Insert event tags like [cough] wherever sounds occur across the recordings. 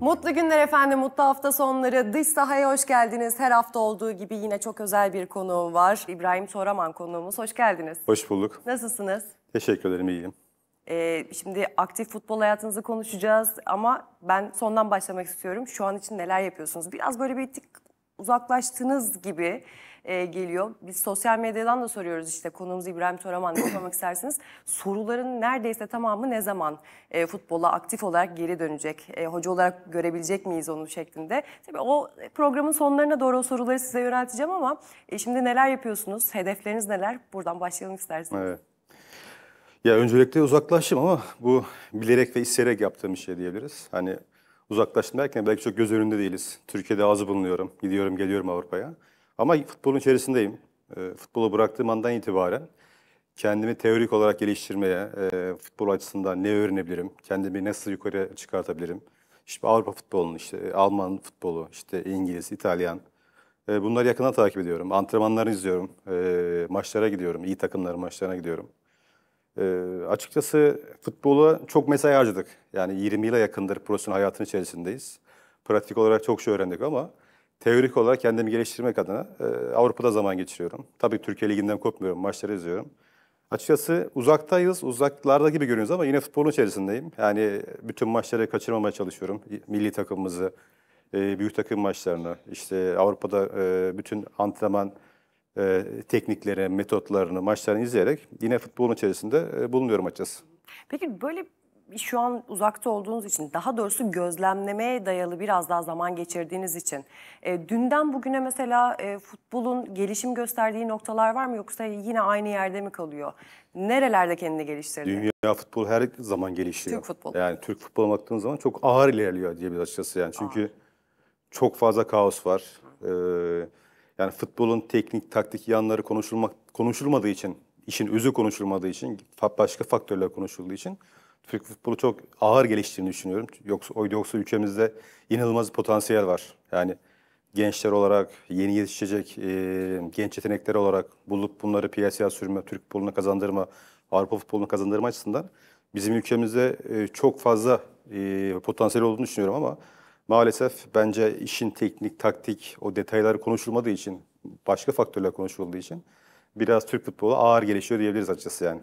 Mutlu günler efendim, mutlu hafta sonları. Dış sahaya hoş geldiniz. Her hafta olduğu gibi yine çok özel bir konuğum var. İbrahim Soraman konuğumuz. Hoş geldiniz. Hoş bulduk. Nasılsınız? Teşekkür ederim, iyiyim. Ee, şimdi aktif futbol hayatınızı konuşacağız ama ben sondan başlamak istiyorum. Şu an için neler yapıyorsunuz? Biraz böyle bir tık uzaklaştınız gibi e, geliyor. Biz sosyal medyadan da soruyoruz işte konuğumuz İbrahim Toraman ne sormak istersiniz. Soruların neredeyse tamamı ne zaman e, futbola aktif olarak geri dönecek? E, hoca olarak görebilecek miyiz onu şeklinde. Tabii o programın sonlarına doğru o soruları size yönelteceğim ama e, şimdi neler yapıyorsunuz? Hedefleriniz neler? Buradan başlayalım isterseniz. Evet. Ya öncelikle uzaklaştım ama bu bilerek ve isteyerek yaptığım bir şey diyebiliriz. Hani uzaklaştım derken belki çok göz önünde değiliz. Türkiye'de azı bulunuyorum. Gidiyorum geliyorum Avrupa'ya. Ama futbolun içerisindeyim. E, futbolu bıraktığım andan itibaren kendimi teorik olarak geliştirmeye, e, futbol açısından ne öğrenebilirim, kendimi nasıl yukarı çıkartabilirim. İşte Avrupa futbolunun, işte e, Alman futbolu, işte İngiliz, İtalyan. E, bunları yakından takip ediyorum. Antrenmanlarını izliyorum. E, maçlara gidiyorum. İyi takımların maçlarına gidiyorum. E, açıkçası futbola çok mesai harcadık. Yani 20 yıla yakındır profesyonel hayatın içerisindeyiz. Pratik olarak çok şey öğrendik ama teorik olarak kendimi geliştirmek adına e, Avrupa'da zaman geçiriyorum. Tabii Türkiye Ligi'nden kopmuyorum, maçları izliyorum. Açıkçası uzaktayız, uzaklarda gibi görünüyoruz ama yine futbolun içerisindeyim. Yani bütün maçları kaçırmamaya çalışıyorum. Milli takımımızı, e, büyük takım maçlarını, işte Avrupa'da e, bütün antrenman e, teknikleri, metotlarını, maçlarını izleyerek yine futbolun içerisinde e, bulunuyorum açıkçası. Peki böyle şu an uzakta olduğunuz için daha doğrusu gözlemlemeye dayalı biraz daha zaman geçirdiğiniz için e, dünden bugüne mesela e, futbolun gelişim gösterdiği noktalar var mı yoksa yine aynı yerde mi kalıyor? Nerelerde kendini geliştirdi? Dünya futbol her zaman gelişiyor. Türk futbol. Yani Türk futboluna baktığın zaman çok ağır ilerliyor diyebiliriz açıkçası yani. Çünkü ağır. çok fazla kaos var. Ee, yani futbolun teknik, taktik yanları konuşulmak konuşulmadığı için, işin özü konuşulmadığı için, başka faktörler konuşulduğu için Türk futbolu çok ağır geliştiğini düşünüyorum. Yoksa yoksa ülkemizde inanılmaz bir potansiyel var. Yani gençler olarak, yeni yetişecek e, genç yetenekler olarak bulup bunları piyasaya sürme, Türk futboluna kazandırma, Avrupa futboluna kazandırma açısından bizim ülkemizde e, çok fazla e, potansiyel olduğunu düşünüyorum ama maalesef bence işin teknik, taktik, o detayları konuşulmadığı için, başka faktörler konuşulduğu için biraz Türk futbolu ağır gelişiyor diyebiliriz açıkçası yani.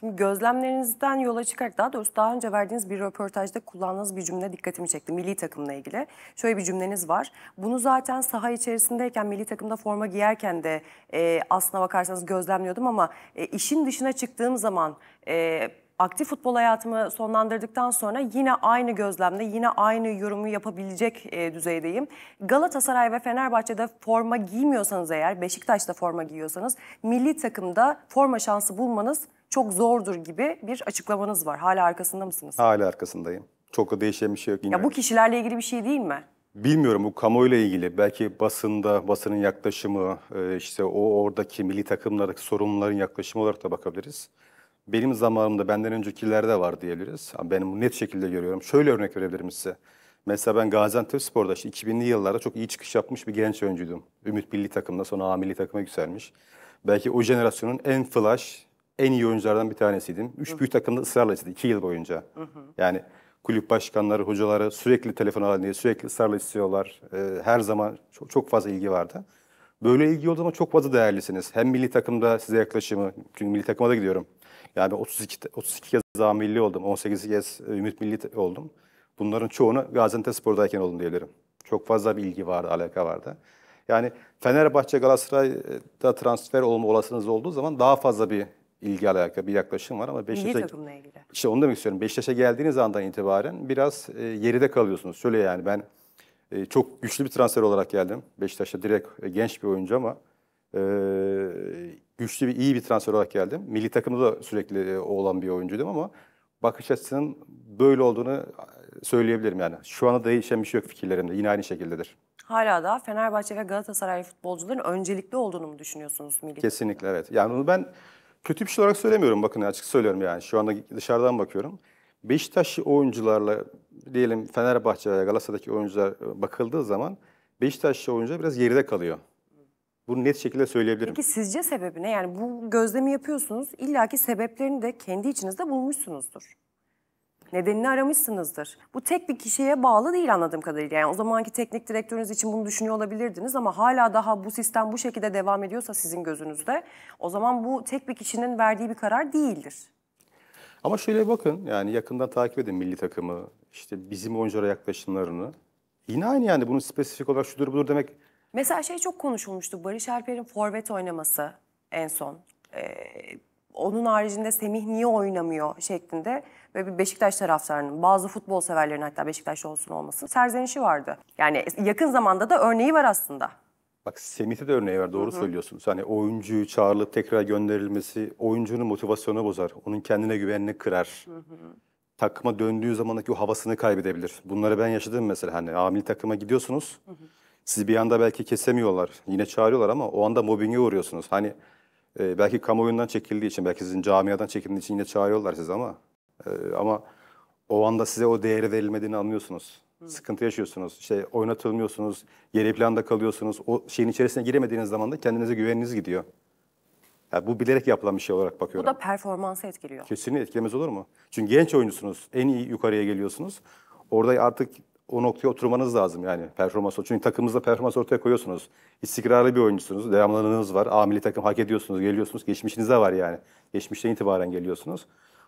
Şimdi gözlemlerinizden yola çıkarak daha doğrusu daha önce verdiğiniz bir röportajda kullandığınız bir cümle dikkatimi çekti. Milli takımla ilgili. Şöyle bir cümleniz var. Bunu zaten saha içerisindeyken milli takımda forma giyerken de e, aslına bakarsanız gözlemliyordum ama e, işin dışına çıktığım zaman e, aktif futbol hayatımı sonlandırdıktan sonra yine aynı gözlemde, yine aynı yorumu yapabilecek e, düzeydeyim. Galatasaray ve Fenerbahçe'de forma giymiyorsanız eğer, Beşiktaş'ta forma giyiyorsanız milli takımda forma şansı bulmanız çok zordur gibi bir açıklamanız var. Hala arkasında mısınız? Hala arkasındayım. Çok da değişen bir şey yok. Yine. Ya bu kişilerle ilgili bir şey değil mi? Bilmiyorum bu kamuoyuyla ilgili belki basında, basının yaklaşımı, e, işte o oradaki milli takımlardaki sorumluların yaklaşımı olarak da bakabiliriz. Benim zamanımda benden öncekilerde var diyebiliriz. Ben bunu net şekilde görüyorum. Şöyle örnek verebilirim size. Mesela ben Gaziantep Spor'da işte 2000'li yıllarda çok iyi çıkış yapmış bir genç oyuncuydum. Ümit Milli Takım'da sonra A Milli Takım'a yükselmiş. Belki o jenerasyonun en flash, en iyi oyunculardan bir tanesiydim. Üç büyük takımda ısrarla istedi iki yıl boyunca. Hı hı. Yani kulüp başkanları, hocaları sürekli telefon halinde, sürekli ısrarla istiyorlar. Ee, her zaman çok, çok fazla ilgi vardı. Böyle ilgi olduğu zaman çok fazla değerlisiniz. Hem milli takımda size yaklaşımı, çünkü milli takıma da gidiyorum. Yani 32, 32 kez daha milli oldum, 18 kez e, Ümit Milli oldum. Bunların çoğunu Gaziantep Spor'dayken oldum diyebilirim. Çok fazla bir ilgi vardı, alaka vardı. Yani Fenerbahçe, Galatasaray'da transfer olma olasılığınız olduğu zaman daha fazla bir ilgi alaka bir yaklaşım var ama Beşiktaş'a... Milli takımla ilgili. İşte onu demek istiyorum. Beşiktaş'a geldiğiniz andan itibaren biraz e, yeride kalıyorsunuz. Şöyle yani ben e, çok güçlü bir transfer olarak geldim. Beşiktaş'a direkt e, genç bir oyuncu ama e, güçlü bir iyi bir transfer olarak geldim. Milli takımda da sürekli e, olan bir oyuncuydum ama bakış açısının böyle olduğunu e, söyleyebilirim yani. Şu anda değişen bir şey yok fikirlerimde. Yine aynı şekildedir. Hala da Fenerbahçe ve Galatasaray futbolcuların öncelikli olduğunu mu düşünüyorsunuz milli? Kesinlikle evet. Yani ben kötü bir şey olarak söylemiyorum bakın açık söylüyorum yani. Şu anda dışarıdan bakıyorum. Beşiktaşlı oyuncularla diyelim Fenerbahçe veya Galatasaray'daki oyuncular e, bakıldığı zaman Beşiktaşlı oyuncular biraz geride kalıyor. Bunu net şekilde söyleyebilirim. Peki sizce sebebi ne? Yani bu gözlemi yapıyorsunuz. İlla ki sebeplerini de kendi içinizde bulmuşsunuzdur. Nedenini aramışsınızdır. Bu tek bir kişiye bağlı değil anladığım kadarıyla. Yani o zamanki teknik direktörünüz için bunu düşünüyor olabilirdiniz ama hala daha bu sistem bu şekilde devam ediyorsa sizin gözünüzde o zaman bu tek bir kişinin verdiği bir karar değildir. Ama şöyle bakın yani yakından takip edin milli takımı, işte bizim oyunculara yaklaşımlarını. Yine aynı yani bunun spesifik olarak şudur budur demek. Mesela şey çok konuşulmuştu Barış Alper'in forvet oynaması en son. Ee, onun haricinde Semih niye oynamıyor şeklinde ve bir Beşiktaş taraftarının, bazı futbol severlerin hatta Beşiktaş olsun olmasın serzenişi vardı. Yani yakın zamanda da örneği var aslında. Bak Semih'te de örneği var doğru söylüyorsunuz. Hani oyuncuyu çağrılıp tekrar gönderilmesi oyuncunun motivasyonu bozar. Onun kendine güvenini kırar. Hı-hı. Takıma döndüğü zamanki o havasını kaybedebilir. Bunları ben yaşadım mesela hani amil takıma gidiyorsunuz. Hı-hı. Sizi bir anda belki kesemiyorlar. Yine çağırıyorlar ama o anda mobbinge uğruyorsunuz. Hani e, belki kamuoyundan çekildiği için, belki sizin camiadan çekildiği için yine çağırıyorlar sizi ama e, ama o anda size o değeri verilmediğini anlıyorsunuz. Hı. Sıkıntı yaşıyorsunuz. işte oynatılmıyorsunuz, geri planda kalıyorsunuz. O şeyin içerisine giremediğiniz zaman da kendinize güveniniz gidiyor. Yani bu bilerek yapılan bir şey olarak bakıyorum. Bu da performansı etkiliyor. Kesinlikle etkilemez olur mu? Çünkü genç oyuncusunuz, en iyi yukarıya geliyorsunuz. Orada artık o noktaya oturmanız lazım yani performans. Çünkü takımımızda performans ortaya koyuyorsunuz. İstikrarlı bir oyuncusunuz. Devamlılığınız var. milli takım hak ediyorsunuz. Geliyorsunuz. geçmişinizde var yani. Geçmişten itibaren geliyorsunuz.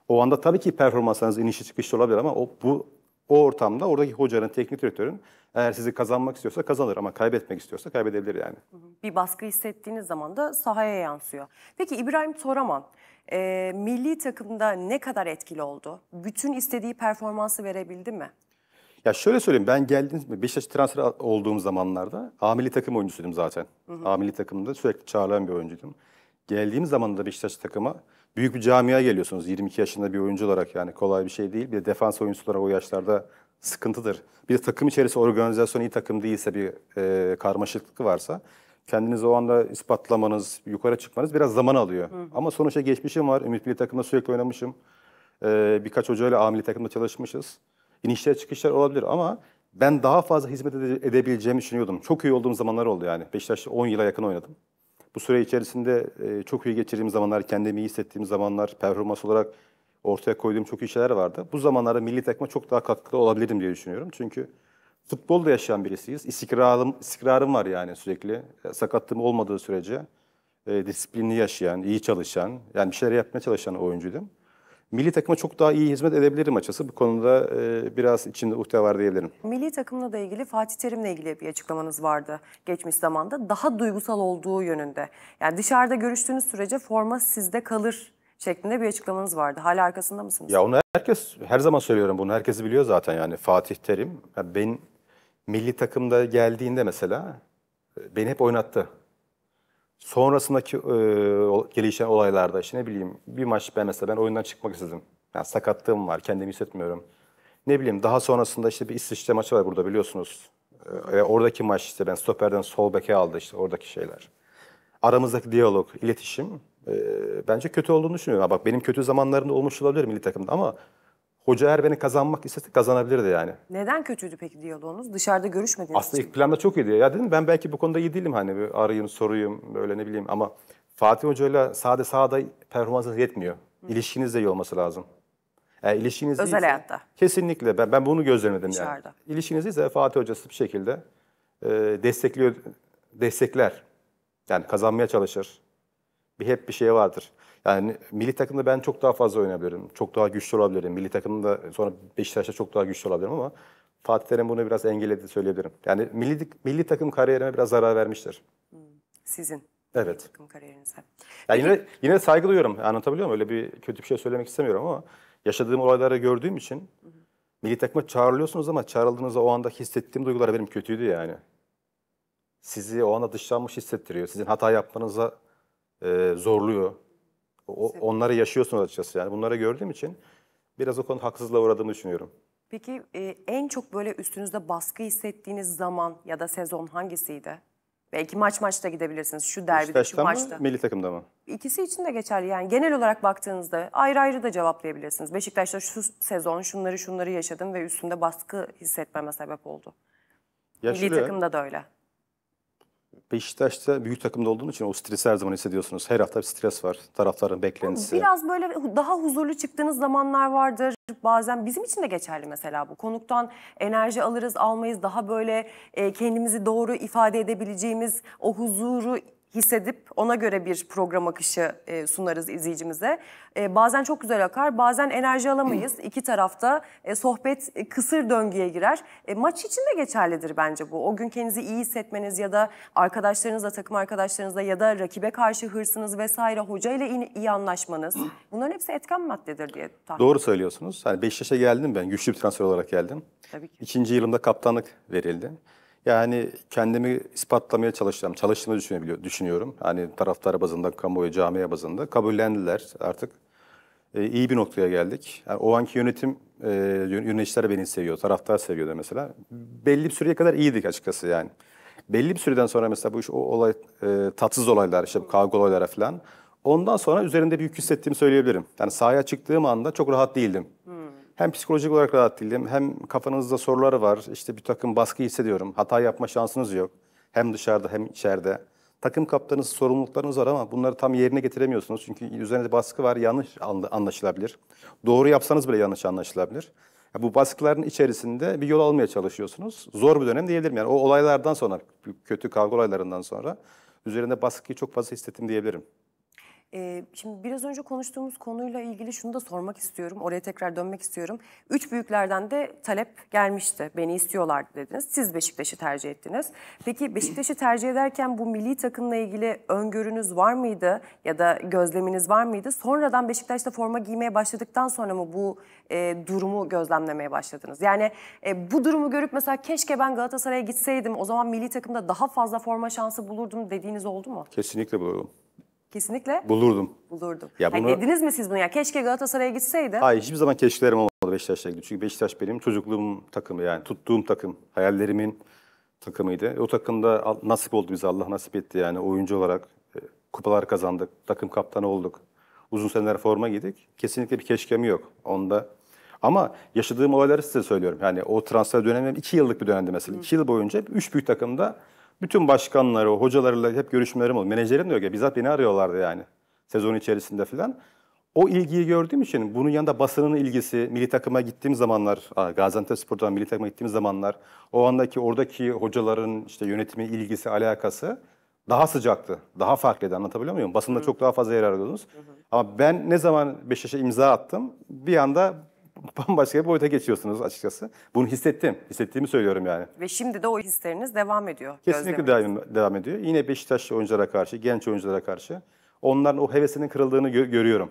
O anda tabii ki performanslarınız inişi çıkışlı olabilir ama o, bu o ortamda oradaki hocanın, teknik direktörün eğer sizi kazanmak istiyorsa kazanır ama kaybetmek istiyorsa kaybedebilir yani. Bir baskı hissettiğiniz zaman da sahaya yansıyor. Peki İbrahim Toraman e, milli takımda ne kadar etkili oldu? Bütün istediği performansı verebildi mi? Ya şöyle söyleyeyim ben geldiğim Beşiktaş transfer olduğum zamanlarda amili takım oyuncusuydum zaten. Hı hı. Amili takımda sürekli çağrılan bir oyuncuydum. Geldiğim zaman da Beşiktaş takıma büyük bir camia geliyorsunuz. 22 yaşında bir oyuncu olarak yani kolay bir şey değil. Bir de defans oyuncusu olarak o yaşlarda sıkıntıdır. Bir de takım içerisi organizasyon iyi takım değilse bir e, karmaşıklık varsa kendinizi o anda ispatlamanız, yukarı çıkmanız biraz zaman alıyor. Hı. Ama sonuçta geçmişim var. Ümit Milli Takım'da sürekli oynamışım. Ee, birkaç hocayla A Takım'da çalışmışız inişler çıkışlar olabilir ama ben daha fazla hizmet edebileceğimi düşünüyordum. Çok iyi olduğum zamanlar oldu yani. Beşiktaş'ta 10 yıla yakın oynadım. Bu süre içerisinde e, çok iyi geçirdiğim zamanlar, kendimi iyi hissettiğim zamanlar, performans olarak ortaya koyduğum çok iyi şeyler vardı. Bu zamanlarda milli takıma çok daha katkılı olabilirdim diye düşünüyorum. Çünkü futbolda yaşayan birisiyiz. İstikrarım, istikrarım var yani sürekli. E, sakatlığım olmadığı sürece e, disiplinli yaşayan, iyi çalışan, yani bir şeyler yapmaya çalışan oyuncuydum milli takıma çok daha iyi hizmet edebilirim açısı. Bu konuda e, biraz içinde uhde var diyebilirim. Milli takımla da ilgili Fatih Terim'le ilgili bir açıklamanız vardı geçmiş zamanda. Daha duygusal olduğu yönünde. Yani dışarıda görüştüğünüz sürece forma sizde kalır şeklinde bir açıklamanız vardı. Hala arkasında mısınız? Ya onu herkes, her zaman söylüyorum bunu. Herkesi biliyor zaten yani Fatih Terim. Yani ben milli takımda geldiğinde mesela e, beni hep oynattı sonrasındaki e, gelişen olaylarda işte ne bileyim bir maç ben mesela ben oyundan çıkmak istedim. Yani sakatlığım var, kendimi hissetmiyorum. Ne bileyim daha sonrasında işte bir İsviçre maçı var burada biliyorsunuz. E, e, oradaki maç işte ben stoperden sol beke aldı işte oradaki şeyler. Aramızdaki diyalog, iletişim e, bence kötü olduğunu düşünüyorum. Bak benim kötü zamanlarımda olmuş olabilir milli takımda ama Hoca eğer beni kazanmak istese kazanabilirdi yani. Neden kötüydü peki diyaloğunuz? Dışarıda görüşmediniz Aslında ilk planda çok iyiydi. Ya dedim ben belki bu konuda iyi değilim hani bir arayayım sorayım böyle ne bileyim ama Fatih Hoca ile sade sağda performansınız yetmiyor. İlişkiniz de iyi olması lazım. Yani ilişkiniz Özel iyiyse, hayatta. Kesinlikle ben, ben bunu gözlemledim Dışarıda. yani. İlişkiniz ise Fatih Hocası bir şekilde e, destekliyor, destekler. Yani kazanmaya çalışır. Bir hep bir şey vardır. Yani milli takımda ben çok daha fazla oynayabilirim. Çok daha güçlü olabilirim. Milli takımda sonra Beşiktaş'ta çok daha güçlü olabilirim ama Fatih Terim bunu biraz engelledi söyleyebilirim. Yani milli, milli takım kariyerime biraz zarar vermiştir. Hmm, sizin? Evet. Takım kariyerinize. Yani yine, yine saygı duyuyorum. Anlatabiliyor muyum? Öyle bir kötü bir şey söylemek istemiyorum ama yaşadığım olayları gördüğüm için milli takıma çağrılıyorsunuz ama çağrıldığınızda o anda hissettiğim duygular benim kötüydü yani. Sizi o anda dışlanmış hissettiriyor. Sizin hata yapmanıza e, zorluyor. O, onları yaşıyorsunuz açıkçası yani. Bunları gördüğüm için biraz o konuda haksızlığa uğradığımı düşünüyorum. Peki e, en çok böyle üstünüzde baskı hissettiğiniz zaman ya da sezon hangisiydi? Belki maç maçta gidebilirsiniz. Şu derbide, şu maçta. Mı, milli takımda mı? İkisi için de geçerli. Yani genel olarak baktığınızda ayrı ayrı da cevaplayabilirsiniz. Beşiktaş'ta şu sezon şunları şunları yaşadım ve üstünde baskı hissetmeme sebep oldu. Ya milli şöyle, takımda da öyle. Beşiktaş'ta büyük takımda olduğun için o stresi her zaman hissediyorsunuz. Her hafta bir stres var. Taraftarın beklentisi. Biraz böyle daha huzurlu çıktığınız zamanlar vardır. Bazen bizim için de geçerli mesela bu. Konuktan enerji alırız, almayız. Daha böyle e, kendimizi doğru ifade edebileceğimiz o huzuru hissedip ona göre bir program akışı e, sunarız izleyicimize. E, bazen çok güzel akar, bazen enerji alamayız. [clears throat] İki tarafta e, sohbet e, kısır döngüye girer. E, maç için de geçerlidir bence bu. O gün kendinizi iyi hissetmeniz ya da arkadaşlarınızla, takım arkadaşlarınızla ya da rakibe karşı hırsınız vesaire, hoca ile iyi, iyi anlaşmanız. [clears throat] Bunların hepsi etken maddedir diye tahmin Doğru söylüyorsunuz. Hani Yani yaşa geldim ben, güçlü bir transfer olarak geldim. Tabii ki. İkinci yılımda kaptanlık verildi. Yani kendimi ispatlamaya çalışacağım. Çalıştığımı düşünüyorum. Hani taraftar bazında, kamuoyu, camiye bazında. Kabullendiler artık. E, iyi bir noktaya geldik. Yani o anki yönetim, e, yöneticiler beni seviyor, taraftar seviyor da mesela. Belli bir süreye kadar iyiydik açıkçası yani. Belli bir süreden sonra mesela bu iş o olay, e, tatsız olaylar, işte kavga olaylara falan. Ondan sonra üzerinde bir yük hissettiğimi söyleyebilirim. Yani sahaya çıktığım anda çok rahat değildim. Hmm hem psikolojik olarak rahat değilim hem kafanızda sorular var. İşte bir takım baskı hissediyorum. Hata yapma şansınız yok. Hem dışarıda hem içeride. Takım kaptanınız, sorumluluklarınız var ama bunları tam yerine getiremiyorsunuz. Çünkü üzerinde baskı var, yanlış anlaşılabilir. Doğru yapsanız bile yanlış anlaşılabilir. Bu baskıların içerisinde bir yol almaya çalışıyorsunuz. Zor bir dönem diyebilirim. Yani o olaylardan sonra, kötü kavga olaylarından sonra üzerinde baskıyı çok fazla hissettim diyebilirim. E, şimdi biraz önce konuştuğumuz konuyla ilgili şunu da sormak istiyorum. Oraya tekrar dönmek istiyorum. Üç büyüklerden de talep gelmişti. Beni istiyorlardı dediniz. Siz Beşiktaş'ı tercih ettiniz. Peki Beşiktaş'ı tercih ederken bu milli takımla ilgili öngörünüz var mıydı? Ya da gözleminiz var mıydı? Sonradan Beşiktaş'ta forma giymeye başladıktan sonra mı bu e, durumu gözlemlemeye başladınız? Yani e, bu durumu görüp mesela keşke ben Galatasaray'a gitseydim. O zaman milli takımda daha fazla forma şansı bulurdum dediğiniz oldu mu? Kesinlikle bulurdum. Kesinlikle. Bulurdum. Bulurdum. Ya bunu... Dediniz mi siz bunu ya? Keşke Galatasaray'a gitseydi. Hayır hiçbir zaman keşkelerim olmadı Beşiktaş'a gitti. Çünkü Beşiktaş benim çocukluğum takımı yani tuttuğum takım. Hayallerimin takımıydı. E, o takımda nasip oldu bize Allah nasip etti yani oyuncu olarak. E, kupalar kazandık, takım kaptanı olduk. Uzun seneler forma giydik. Kesinlikle bir keşkem yok onda. Ama yaşadığım olayları size söylüyorum. Yani o transfer dönemim iki yıllık bir dönemdi mesela. Hı. yıl boyunca üç büyük takımda bütün başkanları, hocalarıyla hep görüşmelerim oldu. Menajerim de öyle. Bizzat beni arıyorlardı yani sezon içerisinde filan. O ilgiyi gördüğüm için bunun yanında basının ilgisi, milli takıma gittiğim zamanlar, Gaziantep Spor'dan milli takıma gittiğim zamanlar, o andaki oradaki hocaların işte yönetimi ilgisi, alakası daha sıcaktı. Daha farklıydı anlatabiliyor muyum? Basında Hı. çok daha fazla yer arıyordunuz. hı. Ama ben ne zaman Beşiktaş'a imza attım bir anda [laughs] bambaşka bir boyuta geçiyorsunuz açıkçası. Bunu hissettim. Hissettiğimi söylüyorum yani. Ve şimdi de o hisleriniz devam ediyor. Kesinlikle devam, devam ediyor. Yine Beşiktaş oyunculara karşı, genç oyunculara karşı onların o hevesinin kırıldığını gö- görüyorum.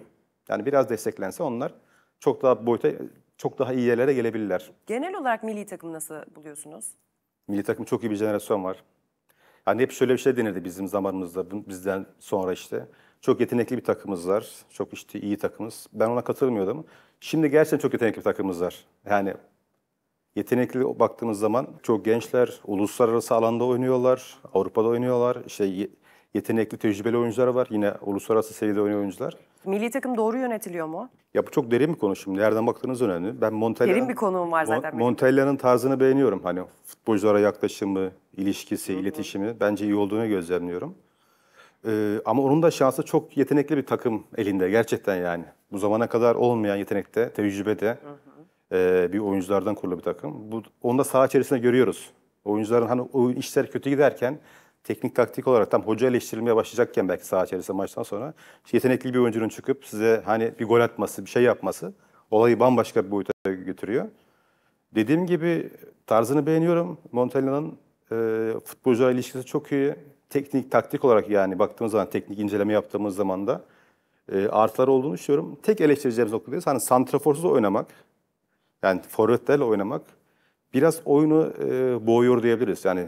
Yani biraz desteklense onlar çok daha boyuta çok daha iyi yerlere gelebilirler. Genel olarak milli takım nasıl buluyorsunuz? Milli takım çok iyi bir jenerasyon var. Yani hep şöyle bir şey denirdi bizim zamanımızda, bizden sonra işte. Çok yetenekli bir takımız var. Çok işte iyi takımız. Ben ona katılmıyordum. Şimdi gerçekten çok yetenekli bir takımımız var. Yani yetenekli baktığımız zaman çok gençler uluslararası alanda oynuyorlar, Avrupa'da oynuyorlar. İşte yetenekli, tecrübeli oyuncular var. Yine uluslararası seviyede oynayan oyuncular. Milli takım doğru yönetiliyor mu? Ya bu çok derin bir konu şimdi. Nereden baktığınız önemli. Ben Montella... Derin bir konuğum var zaten. Montella'nın tarzını beğeniyorum. Hani futbolculara yaklaşımı, ilişkisi, Hı-hı. iletişimi bence iyi olduğunu gözlemliyorum. Ee, ama onun da şansı çok yetenekli bir takım elinde gerçekten yani. Bu zamana kadar olmayan yetenekte, tecrübede hı hı. E, bir oyunculardan kurulu bir takım. Bu, onu da saha içerisinde görüyoruz. Oyuncuların hani oyun işler kötü giderken teknik taktik olarak tam hoca eleştirilmeye başlayacakken belki saha içerisinde maçtan sonra yetenekli bir oyuncunun çıkıp size hani bir gol atması, bir şey yapması olayı bambaşka bir boyuta götürüyor. Dediğim gibi tarzını beğeniyorum. Montella'nın e, futbolcularla ilişkisi çok iyi teknik, taktik olarak yani baktığımız zaman, teknik inceleme yaptığımız zaman da e, artıları olduğunu düşünüyorum. Tek eleştireceğimiz noktadayız. Hani santraforsuz oynamak, yani forvetlerle oynamak biraz oyunu e, boğuyor diyebiliriz. Yani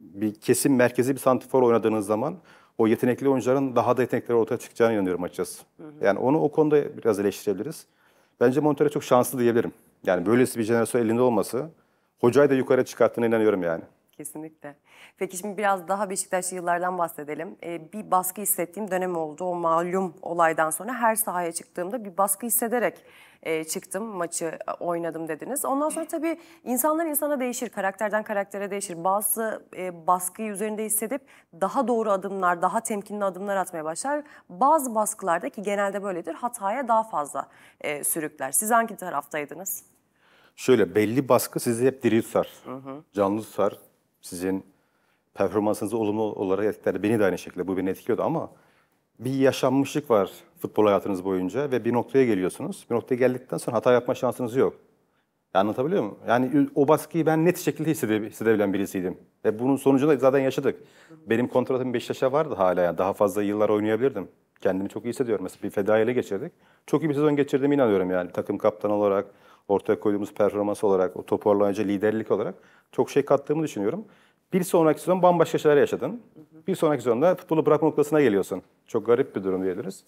bir kesin merkezi bir santrafor oynadığınız zaman o yetenekli oyuncuların daha da yetenekleri ortaya çıkacağına inanıyorum açıkçası. Hı hı. Yani onu o konuda biraz eleştirebiliriz. Bence Montero çok şanslı diyebilirim. Yani böylesi bir jenerasyon elinde olması hocayı da yukarı çıkarttığına inanıyorum yani. Kesinlikle. Peki şimdi biraz daha Beşiktaşlı yıllardan bahsedelim. Ee, bir baskı hissettiğim dönem oldu. O malum olaydan sonra her sahaya çıktığımda bir baskı hissederek e, çıktım, maçı e, oynadım dediniz. Ondan sonra tabii insanlar insana değişir, karakterden karaktere değişir. Bazı e, baskıyı üzerinde hissedip daha doğru adımlar, daha temkinli adımlar atmaya başlar. Bazı baskılarda ki genelde böyledir, hataya daha fazla e, sürükler. Siz hangi taraftaydınız? Şöyle belli baskı sizi hep diri tutar, hı hı. canlı tutar, sizin performansınızı olumlu olarak etkiledi. Beni de aynı şekilde bu beni etkiliyordu ama bir yaşanmışlık var futbol hayatınız boyunca ve bir noktaya geliyorsunuz. Bir noktaya geldikten sonra hata yapma şansınız yok. Anlatabiliyor muyum? Yani o baskıyı ben net şekilde hissede, hissedebilen birisiydim. Ve bunun sonucunda zaten yaşadık. Benim kontratım Beşiktaş'a vardı hala. Yani daha fazla yıllar oynayabilirdim. Kendimi çok iyi hissediyorum. Mesela bir feda geçirdik. Çok iyi bir sezon geçirdiğimi inanıyorum yani. Takım kaptanı olarak, ortaya koyduğumuz performans olarak, o toparlayıcı liderlik olarak çok şey kattığımı düşünüyorum. Bir sonraki sezon bambaşka şeyler yaşadın. Bir sonraki sezonda futbolu bırakma noktasına geliyorsun. Çok garip bir durum diyebiliriz.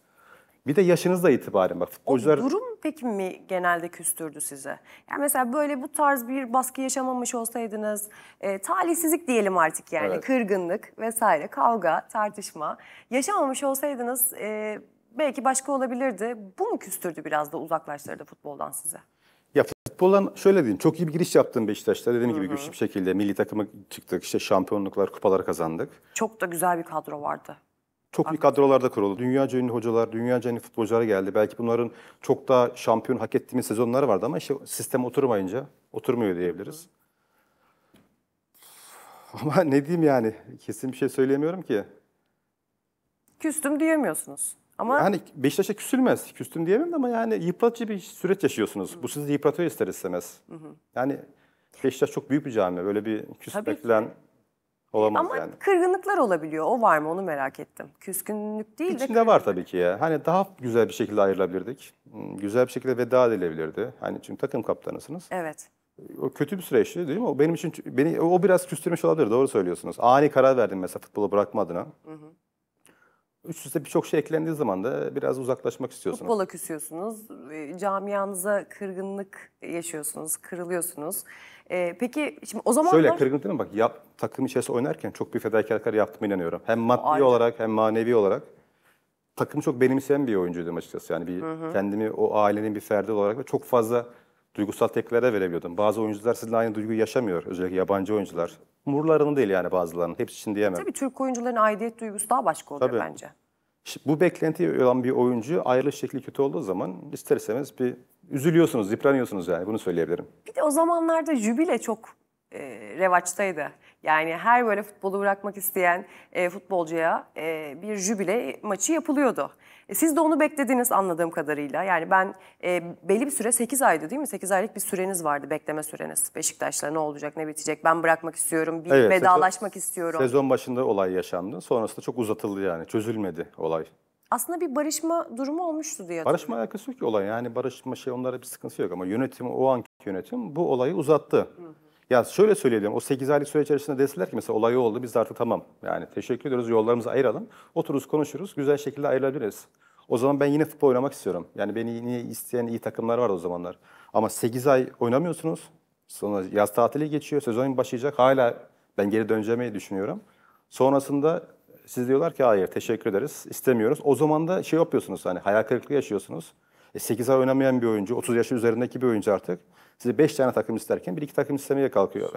Bir de yaşınızla itibaren bak futbolcular... O durum peki mi genelde küstürdü size? Yani mesela böyle bu tarz bir baskı yaşamamış olsaydınız, e, talihsizlik diyelim artık yani, evet. kırgınlık vesaire, kavga, tartışma yaşamamış olsaydınız e, belki başka olabilirdi. Bu mu küstürdü biraz da uzaklaştırdı futboldan size? Polan, şöyle diyeyim. Çok iyi bir giriş yaptın Beşiktaş'ta. Dediğim gibi güçlü bir şekilde milli takıma çıktık. İşte şampiyonluklar, kupalar kazandık. Çok da güzel bir kadro vardı. Çok iyi kadrolarda kuruldu. Dünyaca ünlü hocalar, dünyaca ünlü futbolcular geldi. Belki bunların çok daha şampiyon hak ettiğimiz sezonları vardı ama işte sistem oturmayınca oturmuyor diyebiliriz. Hı. Ama [laughs] ne diyeyim yani? Kesin bir şey söyleyemiyorum ki. Küstüm diyemiyorsunuz. Ama yani Beşiktaş'a küsülmez. Küstüm diyemem ama yani yıpratıcı bir süreç yaşıyorsunuz. Hı. Bu sizi yıpratıyor ister istemez. Hı hı. Yani Beşiktaş çok büyük bir cami. Böyle bir küsmek falan olamaz ama yani. Ama kırgınlıklar olabiliyor. O var mı onu merak ettim. Küskünlük değil İçinde de İçinde var tabii ki ya. Hani daha güzel bir şekilde ayrılabilirdik. Hmm, güzel bir şekilde veda edilebilirdi. Hani çünkü takım kaptanısınız. Evet. O kötü bir süreçti değil mi? O benim için beni o biraz küstürmüş olabilir. Doğru söylüyorsunuz. Ani karar verdim mesela futbolu bırakma adına. Hı hı üst üste birçok şey eklendiği zaman da biraz uzaklaşmak istiyorsunuz. Futbola küsüyorsunuz, e, camianıza kırgınlık yaşıyorsunuz, kırılıyorsunuz. Ee, peki şimdi o zaman Şöyle kırgınlık değil mi? Bak yap, takım içerisinde oynarken çok bir fedakarlıklar yaptığımı inanıyorum. Hem maddi Aynen. olarak hem manevi olarak. Takımı çok benimseyen bir oyuncuydum açıkçası. Yani bir hı hı. kendimi o ailenin bir ferdi olarak ve çok fazla duygusal tepkilere verebiliyordum. Bazı oyuncular sizinle aynı duyguyu yaşamıyor. Özellikle yabancı oyuncular. Umurlarını değil yani bazılarının. Hepsi için diyemem. Tabii Türk oyuncuların aidiyet duygusu daha başka oluyor Tabii. bence. Bu beklenti olan bir oyuncu ayrılış şekli kötü olduğu zaman isterseniz bir üzülüyorsunuz, zıplanıyorsunuz yani bunu söyleyebilirim. Bir de o zamanlarda jübile çok e, revaçtaydı. Yani her böyle futbolu bırakmak isteyen e, futbolcuya e, bir jübile maçı yapılıyordu. E, siz de onu beklediniz anladığım kadarıyla. Yani ben e, belli bir süre 8 aydı değil mi? 8 aylık bir süreniz vardı bekleme süreniz. Beşiktaş'la ne olacak ne bitecek ben bırakmak istiyorum bir evet, vedalaşmak sezon, istiyorum. Sezon başında olay yaşandı sonrasında çok uzatıldı yani çözülmedi olay. Aslında bir barışma durumu olmuştu diye Barışma alakası yok ki olay yani barışma şey onlara bir sıkıntı yok ama yönetim o anki yönetim bu olayı uzattı. Hı hı. Ya şöyle söyleyelim, o 8 aylık süre içerisinde deseler ki mesela olay oldu, biz de artık tamam. Yani teşekkür ediyoruz, yollarımızı ayıralım. Otururuz, konuşuruz, güzel şekilde ayrılabiliriz. O zaman ben yine futbol oynamak istiyorum. Yani beni niye isteyen iyi takımlar var o zamanlar. Ama 8 ay oynamıyorsunuz. Sonra yaz tatili geçiyor, sezon başlayacak. Hala ben geri döneceğimi düşünüyorum. Sonrasında siz diyorlar ki hayır teşekkür ederiz, istemiyoruz. O zaman da şey yapıyorsunuz hani hayal kırıklığı yaşıyorsunuz. 8 e, ay oynamayan bir oyuncu, 30 yaşı üzerindeki bir oyuncu artık. Size 5 tane takım isterken bir iki takım istemeye kalkıyor,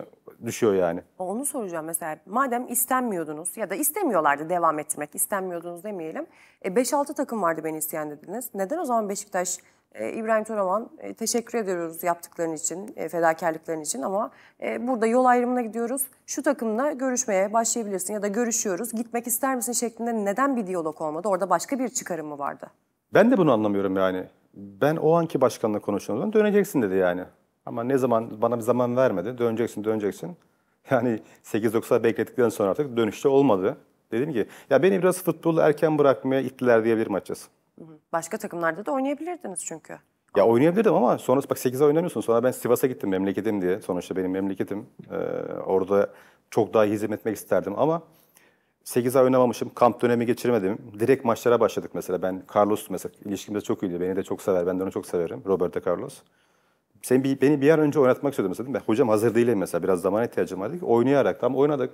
düşüyor yani. Onu soracağım mesela. Madem istenmiyordunuz ya da istemiyorlardı devam ettirmek, istenmiyordunuz demeyelim. 5-6 e, takım vardı beni isteyen dediniz. Neden o zaman Beşiktaş e, İbrahim Toraman e, teşekkür ediyoruz yaptıkların için, e, fedakarlıkların için ama burada yol ayrımına gidiyoruz. Şu takımla görüşmeye başlayabilirsin ya da görüşüyoruz. Gitmek ister misin şeklinde neden bir diyalog olmadı? Orada başka bir çıkarım mı vardı? Ben de bunu anlamıyorum yani. Ben o anki başkanla konuşuyordum. zaman döneceksin dedi yani. Ama ne zaman bana bir zaman vermedi. Döneceksin, döneceksin. [laughs] Yani 8-9 ay beklettikten sonra artık dönüşte olmadı. Dedim ki ya beni biraz futbolu erken bırakmaya ittiler diyebilirim açıkçası. Başka takımlarda da oynayabilirdiniz çünkü. Ya oynayabilirdim ama sonra bak 8 oynamıyorsun. Sonra ben Sivas'a gittim memleketim diye. Sonuçta benim memleketim. Ee, orada çok daha hizmet etmek isterdim ama 8 ay oynamamışım, kamp dönemi geçirmedim. Direkt maçlara başladık mesela. Ben Carlos mesela ilişkimiz çok iyiydi. Beni de çok sever, ben de onu çok severim. Roberto Carlos. Sen bir, beni bir yer önce oynatmak istiyordum mesela. Ben, hocam hazır değilim mesela. Biraz zaman ihtiyacım vardı. Oynayarak tam oynadık.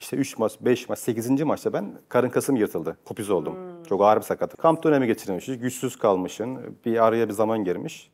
İşte 3 maç, 5 maç, 8. maçta ben karın kasım yırtıldı. Kopiz oldum. Hmm. Çok ağır bir sakatlık. Kamp dönemi geçirmişiz. Güçsüz kalmışın. Bir araya bir zaman girmiş.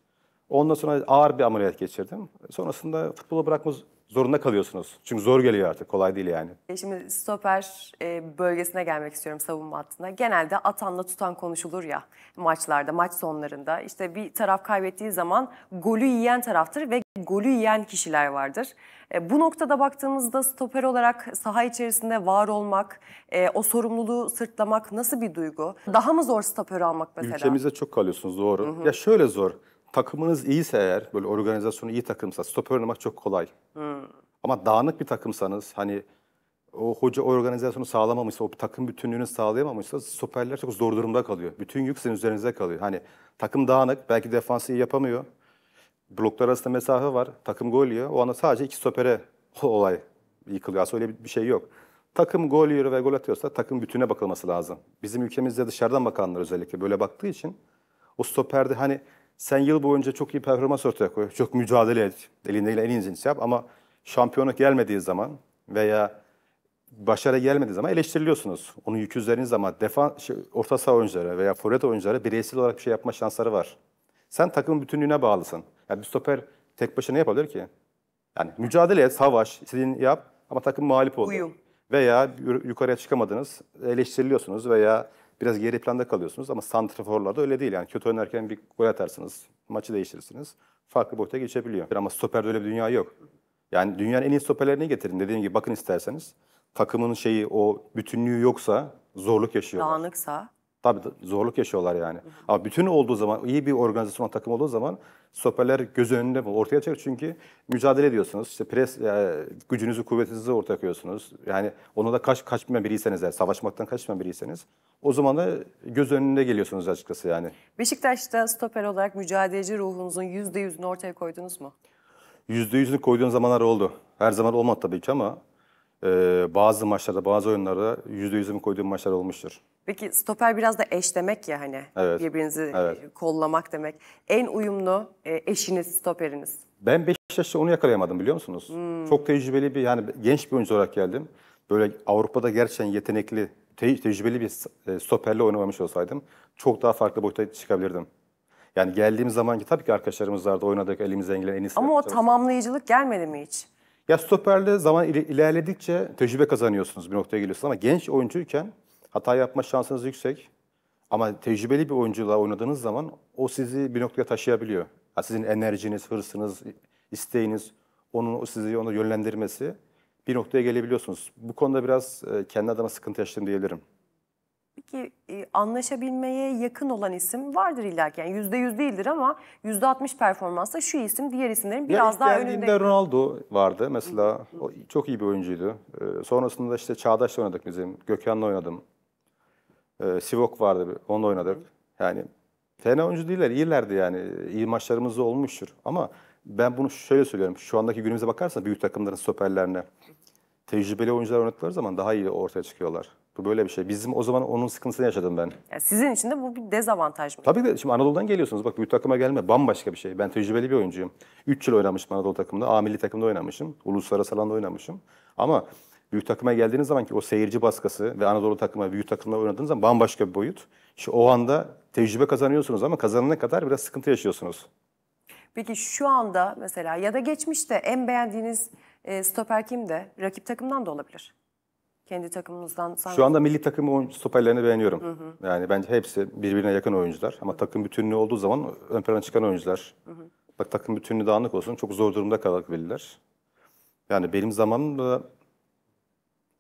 Ondan sonra ağır bir ameliyat geçirdim. Sonrasında futbolu bırakmaz zorunda kalıyorsunuz. Çünkü zor geliyor artık. Kolay değil yani. E, şimdi stoper e, bölgesine gelmek istiyorum savunma hattına. Genelde atanla tutan konuşulur ya maçlarda, maç sonlarında. İşte bir taraf kaybettiği zaman golü yiyen taraftır ve golü yiyen kişiler vardır. E, bu noktada baktığımızda stoper olarak saha içerisinde var olmak, e, o sorumluluğu sırtlamak nasıl bir duygu? Daha mı zor stoper almak mesela? Ülkemizde çok kalıyorsunuz doğru. Hı hı. Ya şöyle zor takımınız iyiyse eğer, böyle organizasyonu iyi takımsa stoper oynamak çok kolay. Hmm. Ama dağınık bir takımsanız hani o hoca organizasyonu sağlamamışsa, o takım bütünlüğünü sağlayamamışsa stoperler çok zor durumda kalıyor. Bütün yük sizin üzerinize kalıyor. Hani takım dağınık, belki defansı iyi yapamıyor. Bloklar arasında mesafe var, takım gol yiyor. O anda sadece iki stopere [laughs] olay yıkılıyor. Aslında öyle bir şey yok. Takım gol yiyor ve gol atıyorsa takım bütüne bakılması lazım. Bizim ülkemizde dışarıdan bakanlar özellikle böyle baktığı için o stoperde hani sen yıl boyunca çok iyi performans ortaya koy, çok mücadele et, elindeyle en iyisini yap ama şampiyonluk gelmediği zaman veya başarı gelmediği zaman eleştiriliyorsunuz. Onun yükü üzeriniz ama defa, şey, orta saha oyuncuları veya forvet oyuncuları bireysel olarak bir şey yapma şansları var. Sen takımın bütünlüğüne bağlısın. Yani bir stoper tek başına ne yapabilir ki? Yani mücadele et, savaş, istediğini yap ama takım mağlup oldu. Uyum. Veya yukarıya çıkamadınız, eleştiriliyorsunuz veya biraz geri planda kalıyorsunuz ama santraforlarda öyle değil. Yani kötü oynarken bir gol atarsınız, maçı değiştirirsiniz. Farklı boyuta geçebiliyor. Ama stoperde öyle bir dünya yok. Yani dünyanın en iyi stoperlerini getirin. Dediğim gibi bakın isterseniz. Takımın şeyi o bütünlüğü yoksa zorluk yaşıyor. Dağınıksa. Tabii zorluk yaşıyorlar yani. Ama bütün olduğu zaman, iyi bir organizasyon takım olduğu zaman stoperler göz önünde ortaya çıkacak. Çünkü mücadele ediyorsunuz. İşte pres yani e, gücünüzü, kuvvetinizi ortaya koyuyorsunuz. Yani onu da kaç, kaçmayan biriyseniz, yani savaşmaktan kaçmayan biriyseniz o zaman da göz önünde geliyorsunuz açıkçası yani. Beşiktaş'ta stoper olarak mücadeleci ruhunuzun yüzde yüzünü ortaya koydunuz mu? Yüzde yüzünü koyduğun zamanlar oldu. Her zaman olmadı tabii ki ama e, bazı maçlarda, bazı oyunlarda yüzde yüzümü koyduğum maçlar olmuştur. Peki stoper biraz da eş demek ya hani evet. birbirinizi evet. E, kollamak demek. En uyumlu e, eşiniz, stoperiniz? Ben 5 yaşta onu yakalayamadım biliyor musunuz? Hmm. Çok tecrübeli bir yani genç bir oyuncu olarak geldim. Böyle Avrupa'da gerçekten yetenekli, te tecrübeli bir e, stoperle oynamamış olsaydım çok daha farklı boyuta çıkabilirdim. Yani geldiğim zamanki tabii ki arkadaşlarımız vardı oynadık elimizden gelen en iyisi. Ama o tamamlayıcılık gelmedi mi hiç? Ya stoperle zaman ilerledikçe tecrübe kazanıyorsunuz bir noktaya geliyorsunuz ama genç oyuncuyken Hata yapma şansınız yüksek. Ama tecrübeli bir oyuncuyla oynadığınız zaman o sizi bir noktaya taşıyabiliyor. Yani sizin enerjiniz, hırsınız, isteğiniz, onun sizi ona yönlendirmesi bir noktaya gelebiliyorsunuz. Bu konuda biraz e, kendi adıma sıkıntı yaşadım diyebilirim. Peki e, anlaşabilmeye yakın olan isim vardır illa Yani yüzde yüz değildir ama yüzde altmış performansta şu isim diğer isimlerin biraz ya daha önünde. Ronaldo vardı mesela. O çok iyi bir oyuncuydu. E, sonrasında işte Çağdaş'la oynadık bizim. Gökhan'la oynadım. E, Sivok vardı, onu oynadık. Yani fena oyuncu değiller, iyilerdi yani. İyi maçlarımız da olmuştur. Ama ben bunu şöyle söylüyorum. Şu andaki günümüze bakarsanız büyük takımların stoperlerine tecrübeli oyuncular oynadıkları zaman daha iyi ortaya çıkıyorlar. Bu böyle bir şey. Bizim o zaman onun sıkıntısını yaşadım ben. Yani sizin için de bu bir dezavantaj mı? Tabii de şimdi Anadolu'dan geliyorsunuz. Bak büyük takıma gelme bambaşka bir şey. Ben tecrübeli bir oyuncuyum. 3 yıl oynamıştım Anadolu takımında. A milli takımda oynamışım. Uluslararası alanda oynamışım. Ama Büyük takıma geldiğiniz zaman ki o seyirci baskısı ve Anadolu takıma büyük takımla oynadığınız zaman bambaşka bir boyut. İşte o anda tecrübe kazanıyorsunuz ama kazanana kadar biraz sıkıntı yaşıyorsunuz. Peki şu anda mesela ya da geçmişte en beğendiğiniz e, stoper kimdi? Rakip takımdan da olabilir. Kendi takımımızdan. Sanki... Şu anda milli takım stoperlerini beğeniyorum. Hı hı. Yani bence hepsi birbirine yakın oyuncular. Ama takım bütünlüğü olduğu zaman ön plana çıkan oyuncular. Hı hı. Bak takım bütünlüğü dağınık olsun çok zor durumda kalabilirler. Yani benim zamanımda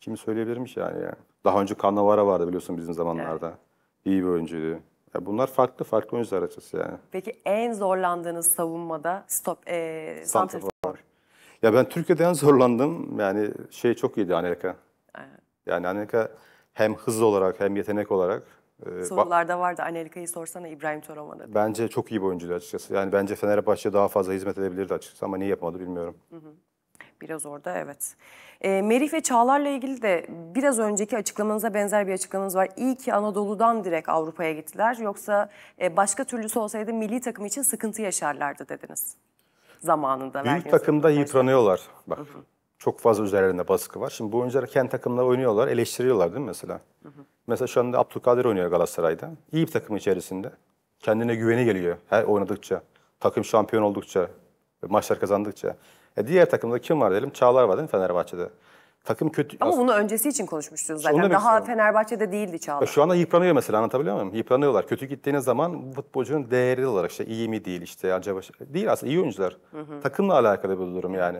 kim söyleyebilirmiş yani. yani. Daha önce Cannavara vardı biliyorsun bizim zamanlarda. Evet. İyi bir oyuncuydu. Ya bunlar farklı farklı oyuncular açısı yani. Peki en zorlandığınız savunmada stop e, santrafor. Ya ben Türkiye'de en zorlandım. Yani şey çok iyiydi Anelka. Evet. Yani Anelka hem hız olarak hem yetenek olarak e, Sorularda vardı Anelka'yı sorsana İbrahim Toraman'a. Bence çok iyi bir oyuncuydu açıkçası. Yani bence Fenerbahçe daha fazla hizmet edebilirdi açıkçası ama niye yapmadı bilmiyorum. Hı hı. Biraz orada evet. E, Merih ve Çağlar'la ilgili de biraz önceki açıklamanıza benzer bir açıklamanız var. İyi ki Anadolu'dan direkt Avrupa'ya gittiler. Yoksa e, başka türlüsü olsaydı milli takım için sıkıntı yaşarlardı dediniz. Zamanında. Büyük takımda yıpranıyorlar. Bak hı hı. çok fazla üzerlerinde baskı var. Şimdi bu oyuncular kendi takımla oynuyorlar. Eleştiriyorlar değil mi mesela? Hı hı. Mesela şu anda Abdülkadir oynuyor Galatasaray'da. İyi bir takım içerisinde. Kendine güveni geliyor her oynadıkça. Takım şampiyon oldukça, maçlar kazandıkça. E diğer takımda kim var diyelim? Çağlar var değil Fenerbahçe'de? Takım kötü. Ama bunu öncesi için konuşmuştunuz zaten. Daha Fenerbahçe'de değildi Çağlar. E, şu anda yıpranıyor mesela anlatabiliyor muyum? Yıpranıyorlar. Kötü gittiğiniz zaman futbolcunun değeri olarak işte iyi mi değil işte acaba şey- değil aslında iyi oyuncular. Hı hı. Takımla alakalı bir durum yani.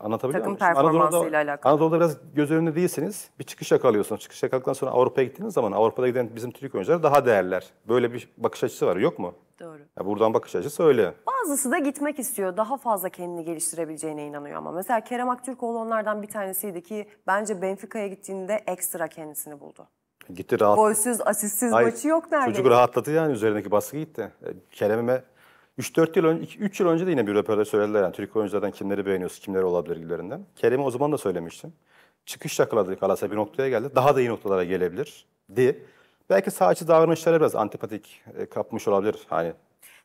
Anlatabiliyor Takım muyum? alakalı. Anadolu'da biraz göz önünde değilsiniz. Bir çıkış yakalıyorsunuz. Çıkış yakaladıktan sonra Avrupa'ya gittiğiniz zaman Avrupa'da giden bizim Türk oyuncular daha değerler. Böyle bir bakış açısı var yok mu? Doğru. Ya buradan bakış açısı öyle. Bazısı da gitmek istiyor. Daha fazla kendini geliştirebileceğine inanıyor ama. Mesela Kerem Aktürkoğlu onlardan bir tanesiydi ki bence Benfica'ya gittiğinde ekstra kendisini buldu. Gitti rahat. Golsüz, asistsiz Hayır, maçı yok nerede? Çocuk rahatladı yani üzerindeki baskı gitti. E, Kerem'e 3-4 yıl önce, 3 yıl önce de yine bir röportaj söylediler. Yani Türk oyunculardan kimleri beğeniyorsun, kimleri olabilir gibilerinden. Kerem'i o zaman da söylemiştim. Çıkış yakaladık Galatasaray bir noktaya geldi. Daha da iyi noktalara gelebilir di. Belki sağ davranışları biraz antipatik e, kapmış olabilir. Hani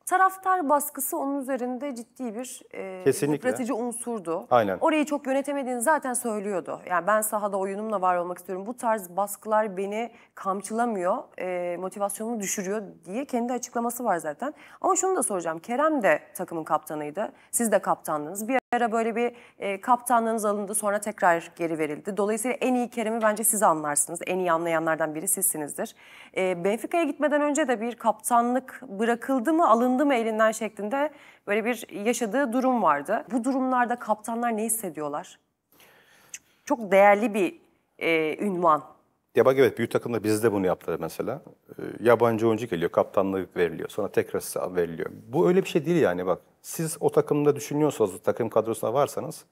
Taraftar baskısı onun üzerinde ciddi bir e, yıpratıcı unsurdu. Aynen. Orayı çok yönetemediğini zaten söylüyordu. Yani ben sahada oyunumla var olmak istiyorum. Bu tarz baskılar beni kamçılamıyor, e, motivasyonumu düşürüyor diye kendi açıklaması var zaten. Ama şunu da soracağım. Kerem de takımın kaptanıydı. Siz de kaptandınız. Bir ara böyle bir e, kaptanlığınız alındı sonra tekrar geri verildi. Dolayısıyla en iyi Kerem'i bence siz anlarsınız. En iyi anlayanlardan biri sizsinizdir. E, Benfica'ya gitmeden önce de bir kaptanlık bırakıldı mı alındı mı elinden şeklinde böyle bir yaşadığı durum vardı. Bu durumlarda kaptanlar ne hissediyorlar? Çok değerli bir e, ünvan ya bak evet büyük takımda bizde bunu yaptılar mesela. Ee, yabancı oyuncu geliyor, kaptanlığı veriliyor. Sonra tekrar veriliyor. Bu öyle bir şey değil yani bak. Siz o takımda düşünüyorsanız, o takım kadrosuna varsanız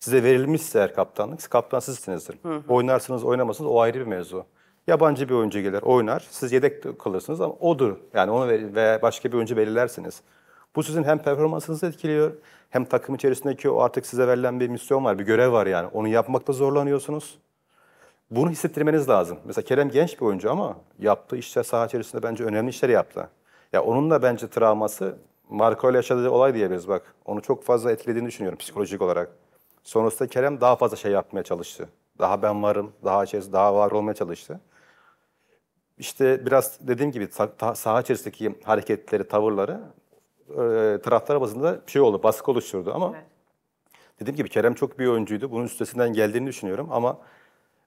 size verilmişse eğer kaptanlık, siz kaptan sizsinizdir. Oynarsınız, oynamasınız o ayrı bir mevzu. Yabancı bir oyuncu gelir, oynar. Siz yedek kalırsınız ama odur. Yani onu veya başka bir oyuncu belirlersiniz. Bu sizin hem performansınızı etkiliyor, hem takım içerisindeki o artık size verilen bir misyon var, bir görev var yani. Onu yapmakta zorlanıyorsunuz. Bunu hissettirmeniz lazım. Mesela Kerem genç bir oyuncu ama yaptığı işler saha içerisinde bence önemli işler yaptı. Ya onun da bence travması Marco ile yaşadığı olay diyebiliriz bak. Onu çok fazla etkilediğini düşünüyorum psikolojik olarak. Sonrasında Kerem daha fazla şey yapmaya çalıştı. Daha ben varım, daha içerisinde daha var olmaya çalıştı. İşte biraz dediğim gibi saha içerisindeki hareketleri, tavırları e, taraftar bazında şey oldu, baskı oluşturdu ama evet. dediğim gibi Kerem çok bir oyuncuydu. Bunun üstesinden geldiğini düşünüyorum ama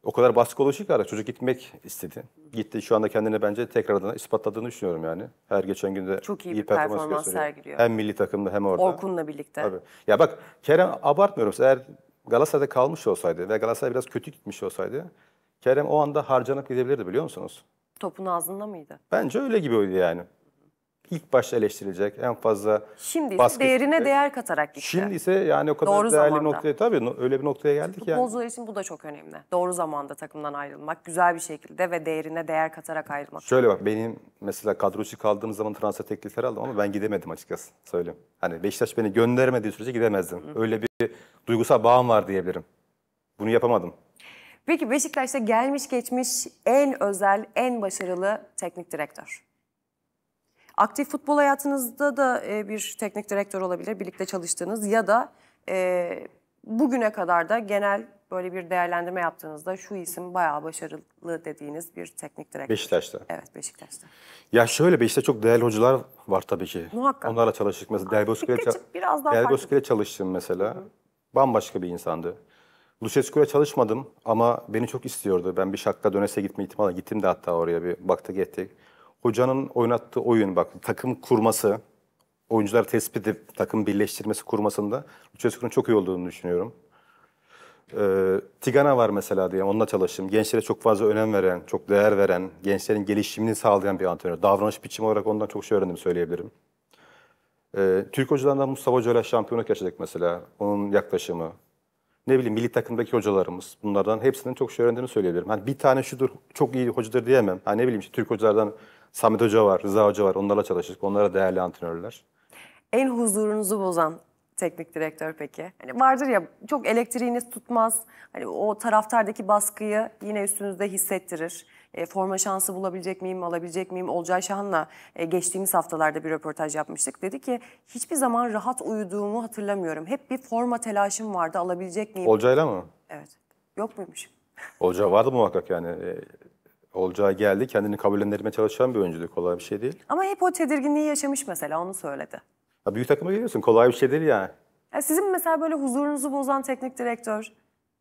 o kadar baskı oluşuyor ki artık çocuk gitmek istedi. Gitti şu anda kendini bence tekrardan ispatladığını düşünüyorum yani. Her geçen günde Çok iyi, iyi bir performans, performans gösteriyor. sergiliyor. Hem milli takımda hem orada. Orkun'la birlikte. Tabii. Ya bak Kerem abartmıyorum. Eğer Galatasaray'da kalmış olsaydı ve Galatasaray biraz kötü gitmiş olsaydı Kerem o anda harcanıp gidebilirdi biliyor musunuz? Topun ağzında mıydı? Bence öyle gibi oydu yani ilk başta eleştirilecek en fazla Şimdi baskı değerine içinde. değer katarak gitti. Şimdi ise yani o kadar Doğru değerli zamanda. noktaya tabii öyle bir noktaya geldik Futbolcular yani. Futbolcular için bu da çok önemli. Doğru zamanda takımdan ayrılmak, güzel bir şekilde ve değerine değer katarak ayrılmak. Şöyle bak benim mesela kadroçu kaldığım zaman transfer teklifleri aldım ama ben gidemedim açıkçası söyleyeyim. Hani Beşiktaş beni göndermediği sürece gidemezdim. Hı. Öyle bir duygusal bağım var diyebilirim. Bunu yapamadım. Peki Beşiktaş'ta gelmiş geçmiş en özel, en başarılı teknik direktör? Aktif futbol hayatınızda da e, bir teknik direktör olabilir birlikte çalıştığınız ya da e, bugüne kadar da genel böyle bir değerlendirme yaptığınızda şu isim bayağı başarılı dediğiniz bir teknik direktör. Beşiktaş'ta. Evet Beşiktaş'ta. Ya şöyle Beşiktaş'ta çok değerli hocalar var tabii ki. Muhakkak. Onlarla çalıştık mesela. Delbosko ile biraz daha Delbosko ile çalıştım mesela. Hı. Bambaşka bir insandı. Lucescu çalışmadım ama beni çok istiyordu. Ben bir şakka dönese gitme ihtimali gittim de hatta oraya bir baktık ettik hocanın oynattığı oyun bak takım kurması, oyuncular tespit edip takım birleştirmesi kurmasında Lucescu'nun çok iyi olduğunu düşünüyorum. Ee, Tigana var mesela diye onunla çalıştım. Gençlere çok fazla önem veren, çok değer veren, gençlerin gelişimini sağlayan bir antrenör. Davranış biçimi olarak ondan çok şey öğrendim söyleyebilirim. Ee, Türk hocalarından Mustafa Hoca ile şampiyonluk yaşadık mesela. Onun yaklaşımı. Ne bileyim milli takımdaki hocalarımız bunlardan hepsinden çok şey öğrendiğimi söyleyebilirim. Hani bir tane şudur çok iyi hocadır diyemem. Hani ne bileyim işte Türk hocalardan Samet Hoca var, Rıza Hoca var. Onlarla çalıştık. Onlara değerli antrenörler. En huzurunuzu bozan teknik direktör peki? Hani vardır ya çok elektriğiniz tutmaz. Hani o taraftardaki baskıyı yine üstünüzde hissettirir. E, forma şansı bulabilecek miyim, alabilecek miyim? Olcay Şahan'la e, geçtiğimiz haftalarda bir röportaj yapmıştık. Dedi ki hiçbir zaman rahat uyuduğumu hatırlamıyorum. Hep bir forma telaşım vardı. Alabilecek miyim? Olcay'la mı? Evet. Yok muymuş? Olcay vardı muhakkak yani. E, olacağı geldi. Kendini kabullendirmeye çalışan bir oyunculuk. Kolay bir şey değil. Ama hep o tedirginliği yaşamış mesela onu söyledi. Ya büyük takıma geliyorsun. Kolay bir şey değil yani. Ya sizin mesela böyle huzurunuzu bozan teknik direktör?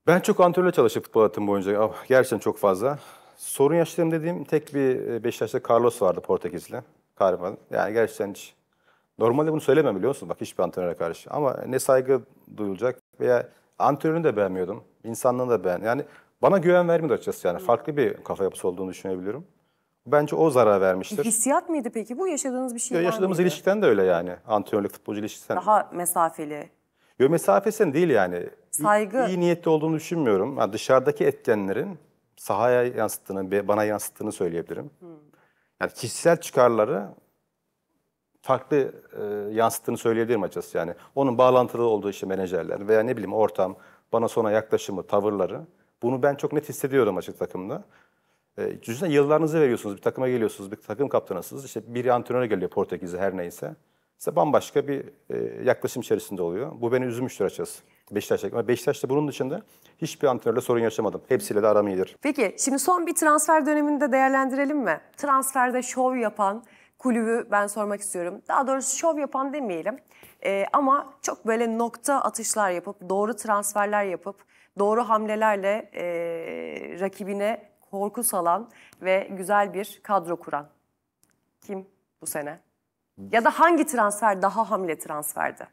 Ben çok antrenörle çalıştım futbol hayatım boyunca. Ah, gerçekten çok fazla. Sorun yaşadığım dediğim tek bir e, Beşiktaş'ta Carlos vardı Portekizli. Kahraman. Yani gerçekten hiç. Normalde bunu söylemem biliyor musun? Bak hiçbir antrenöre karşı. Ama ne saygı duyulacak veya antrenörünü de beğenmiyordum. İnsanlığını da beğen. Yani bana güven vermedi açıkçası yani. Farklı bir kafa yapısı olduğunu düşünebiliyorum. Bence o zarar vermiştir. Hissiyat mıydı peki bu yaşadığınız bir şey? Ya, yaşadığımız mıydı? ilişkiden de öyle yani. Antrenörlük futbolcu ilişkiden. Daha mesafeli. Yo mesafesin değil yani. Saygı. İyi, iyi niyetli olduğunu düşünmüyorum. Yani dışarıdaki etkenlerin sahaya yansıttığını, bana yansıttığını söyleyebilirim. Hmm. Yani kişisel çıkarları farklı e, yansıttığını söyleyebilirim açıkçası yani. Onun bağlantılı olduğu işte menajerler veya ne bileyim ortam, bana sonra yaklaşımı, tavırları bunu ben çok net hissediyorum açık takımda. E, düşünsene yıllarınızı veriyorsunuz. Bir takıma geliyorsunuz, bir takım kaptanısınız. İşte bir antrenör geliyor Portekiz'e her neyse. İşte bambaşka bir e, yaklaşım içerisinde oluyor. Bu beni üzmüştür açıkçası. Beşiktaş'ta. Ama Beşiktaş'ta bunun dışında hiçbir antrenörle sorun yaşamadım. Hepsiyle de aram iyidir. Peki şimdi son bir transfer dönemini de değerlendirelim mi? Transferde şov yapan kulübü ben sormak istiyorum. Daha doğrusu şov yapan demeyelim. E, ama çok böyle nokta atışlar yapıp, doğru transferler yapıp, doğru hamlelerle e, rakibine korku salan ve güzel bir kadro kuran kim bu sene? Ya da hangi transfer daha hamle transferdi?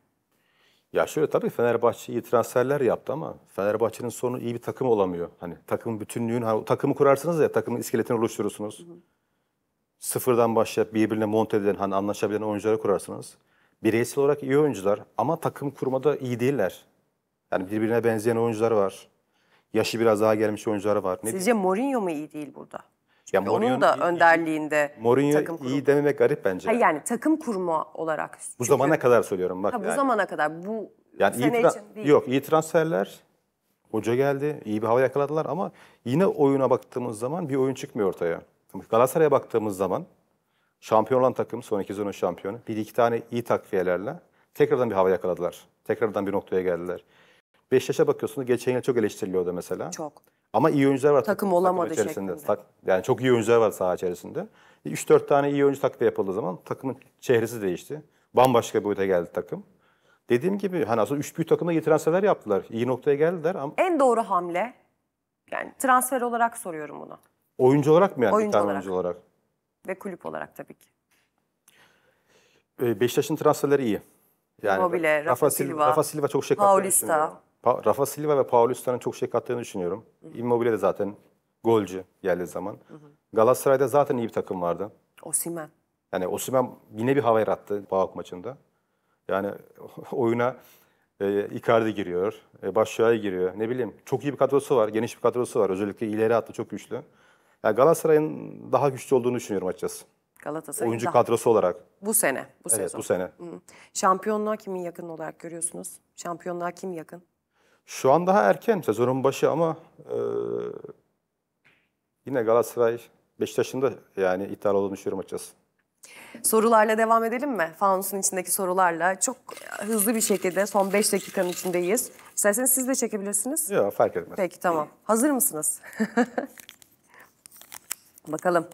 Ya şöyle tabii Fenerbahçe iyi transferler yaptı ama Fenerbahçe'nin sonu iyi bir takım olamıyor. Hani takımın bütünlüğün, hani takımı kurarsınız ya takımın iskeletini oluşturursunuz. Hı hı. Sıfırdan başlayıp birbirine monte eden, hani anlaşabilen oyuncuları kurarsınız bireysel olarak iyi oyuncular ama takım kurmada iyi değiller. Yani birbirine benzeyen oyuncular var. Yaşı biraz daha gelmiş oyuncular var. Ne Sizce diyeyim? Mourinho mu iyi değil burada? Çünkü ya onun da önderliğinde Mourinho takım kurma. iyi dememek garip bence. Ha yani takım kurma olarak. Çünkü, bu zamana kadar söylüyorum bak. Ha, bu yani. zamana kadar bu yani sene iyi için değil. Yok iyi transferler. Hoca geldi, iyi bir hava yakaladılar ama yine oyuna baktığımız zaman bir oyun çıkmıyor ortaya. Galatasaray'a baktığımız zaman Şampiyon olan takım, son iki sezonun şampiyonu. Bir iki tane iyi takviyelerle tekrardan bir hava yakaladılar. Tekrardan bir noktaya geldiler. Beş yaşa bakıyorsunuz geçen yıl çok eleştiriliyordu mesela. Çok. Ama iyi oyuncular var takım, takım olamadı takım içerisinde. şeklinde. yani çok iyi oyuncular var saha içerisinde. 3-4 tane iyi oyuncu takviye yapıldığı zaman takımın çehresi değişti. Bambaşka bir boyuta geldi takım. Dediğim gibi hani aslında üç büyük takımda iyi transferler yaptılar. İyi noktaya geldiler ama... En doğru hamle yani transfer olarak soruyorum bunu. Oyuncu olarak mı yani? Oyuncu olarak. oyuncu olarak ve kulüp olarak tabii ki. Ee, Beşiktaş'ın transferleri iyi. Yani Mobile, Rafa, Rafa Silva, Rafa Silva çok şey Paulista. Pa- Rafa Silva ve Paulista'nın çok şey kattığını düşünüyorum. Hı-hı. Immobile de zaten golcü geldiği zaman. Hı-hı. Galatasaray'da zaten iyi bir takım vardı. Osimen. Yani Osimen yine bir hava yarattı Bağok maçında. Yani [laughs] oyuna e, Icardi giriyor, e, Başşuay giriyor. Ne bileyim çok iyi bir kadrosu var, geniş bir kadrosu var. Özellikle ileri attı çok güçlü. Yani Galatasaray'ın daha güçlü olduğunu düşünüyorum açıkçası. Galatasaray'ın Oyuncu daha... kadrosu olarak. Bu sene, bu evet, bu sene. Hı. Şampiyonluğa kimin yakın olarak görüyorsunuz? Şampiyonluğa kim yakın? Şu an daha erken sezonun başı ama e, yine Galatasaray Beşiktaş'ın da yani ithal olduğunu düşünüyorum açıkçası. Sorularla devam edelim mi? Fanusun içindeki sorularla. Çok hızlı bir şekilde son 5 dakikanın içindeyiz. İsterseniz siz de çekebilirsiniz. Yok fark etmez. Peki tamam. Hazır mısınız? [laughs] Bakalım.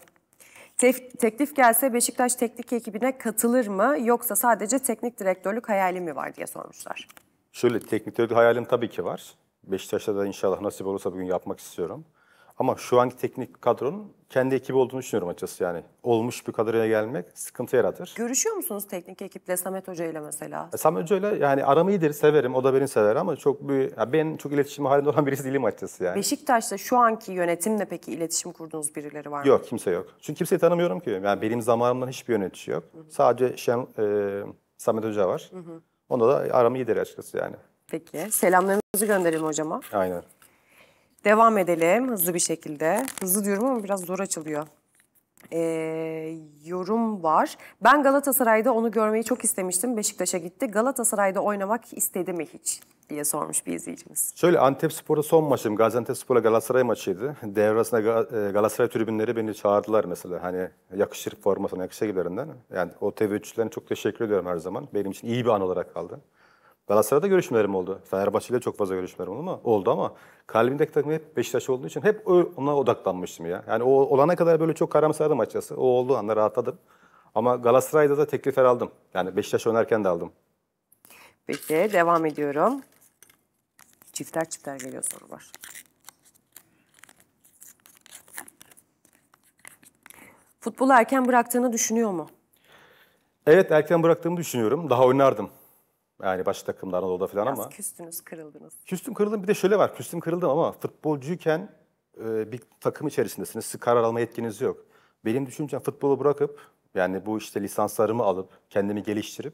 Tef teklif gelse Beşiktaş teknik ekibine katılır mı yoksa sadece teknik direktörlük hayali mi var diye sormuşlar. Şöyle teknik direktörlük hayalim tabii ki var. Beşiktaş'ta da inşallah nasip olursa bugün yapmak istiyorum. Ama şu anki teknik kadronun kendi ekibi olduğunu düşünüyorum açıkçası yani. Olmuş bir kadroya gelmek sıkıntı yaratır. Görüşüyor musunuz teknik ekiple Samet Hoca ile mesela? E, Samet Hoca ile yani aram iyidir, severim. O da beni sever ama çok bir ya ben çok iletişim halinde olan [laughs] birisi değilim açıkçası yani. Beşiktaş'ta şu anki yönetimle peki iletişim kurduğunuz birileri var mı? Yok kimse yok. Çünkü kimseyi tanımıyorum ki. Yani benim zamanımdan hiçbir yönetici yok. Hı hı. Sadece Şen, e, Samet Hoca var. Hı hı. Onda da aram iyidir açıkçası yani. Peki. Selamlarımızı gönderelim hocama. Aynen. Devam edelim hızlı bir şekilde. Hızlı diyorum ama biraz zor açılıyor. Ee, yorum var. Ben Galatasaray'da onu görmeyi çok istemiştim. Beşiktaş'a gitti. Galatasaray'da oynamak istedi mi hiç? diye sormuş bir izleyicimiz. Şöyle Antep Spor'a son maçım. Gaziantep Spor'a Galatasaray maçıydı. devrasında e, Galatasaray tribünleri beni çağırdılar mesela. Hani yakışır formasına, yakışır gibilerinden. Yani o TV3'lerine çok teşekkür ediyorum her zaman. Benim için iyi bir an olarak kaldı. Galatasaray'da görüşmelerim oldu. Fenerbahçe ile çok fazla görüşmelerim oldu ama oldu ama kalbimdeki takım hep Beşiktaş olduğu için hep ona odaklanmıştım ya. Yani o olana kadar böyle çok karamsardım açıkçası. O olduğu anda rahatladım. Ama Galatasaray'da da teklifler aldım. Yani Beşiktaş oynarken de aldım. Peki devam ediyorum. Çifter çifter geliyor sorular. Futbolu erken bıraktığını düşünüyor mu? Evet erken bıraktığımı düşünüyorum. Daha oynardım. Yani baş takımlarla da falan Biraz ama. küstünüz, kırıldınız. Küstüm kırıldım. Bir de şöyle var. Küstüm kırıldım ama futbolcuyken e, bir takım içerisindesiniz. Siz karar alma yetkiniz yok. Benim düşüncem futbolu bırakıp yani bu işte lisanslarımı alıp kendimi geliştirip